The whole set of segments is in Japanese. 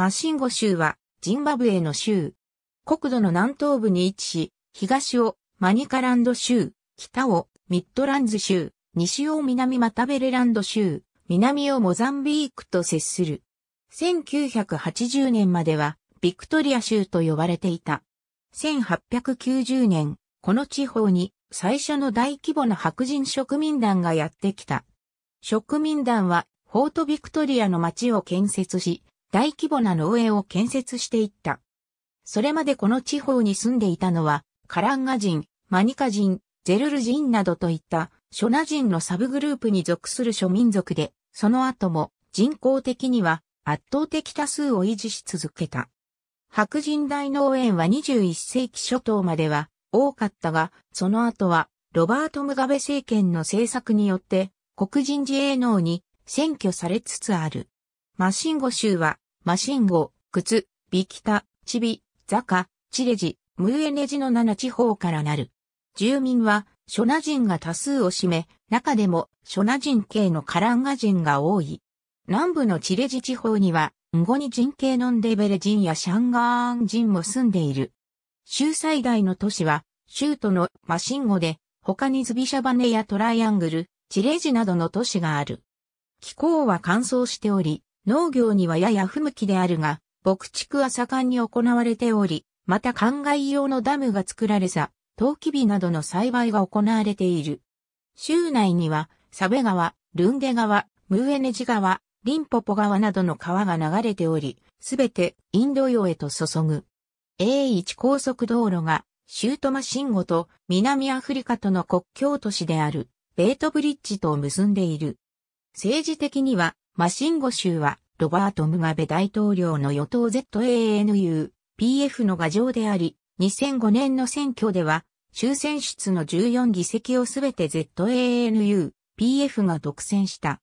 マシンゴ州は、ジンバブエの州。国土の南東部に位置し、東をマニカランド州、北をミッドランズ州、西を南マタベレランド州、南をモザンビークと接する。1980年までは、ビクトリア州と呼ばれていた。1890年、この地方に最初の大規模な白人植民団がやってきた。植民団は、フォートビクトリアの町を建設し、大規模な農園を建設していった。それまでこの地方に住んでいたのは、カランガ人、マニカ人、ゼルル人などといったショナ人のサブグループに属する諸民族で、その後も人口的には圧倒的多数を維持し続けた。白人大農園は21世紀初頭までは多かったが、その後はロバート・ムガベ政権の政策によって黒人自営農に占拠されつつある。マシンゴ州はマシンゴ、靴、ビキタ、チビ、ザカ、チレジ、ムーエネジの7地方からなる。住民は、ショナ人が多数を占め、中でも、ショナ人系のカランガ人が多い。南部のチレジ地方には、ンゴニ人系のンデベレ人やシャンガーン人も住んでいる。州最大の都市は、州都のマシンゴで、他にズビシャバネやトライアングル、チレジなどの都市がある。気候は乾燥しており、農業にはやや不向きであるが、牧畜は盛んに行われており、また灌漑用のダムが作られさ、陶器美などの栽培が行われている。州内には、サベ川、ルンゲ川、ムーエネジ川、リンポポ川などの川が流れており、すべてインド洋へと注ぐ。A1 高速道路が、シュートマシンゴと南アフリカとの国境都市である、ベートブリッジとを結んでいる。政治的には、マシンゴ州は、ロバート・ムガベ大統領の与党 ZANU、PF の牙城であり、2005年の選挙では、州選出の14議席をすべて ZANU、PF が独占した。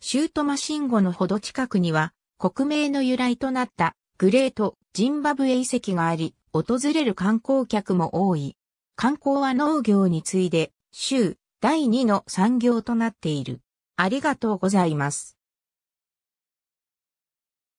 州都マシンゴのほど近くには、国名の由来となったグレート・ジンバブエ遺跡があり、訪れる観光客も多い。観光は農業に次いで、州第2の産業となっている。ありがとうございます。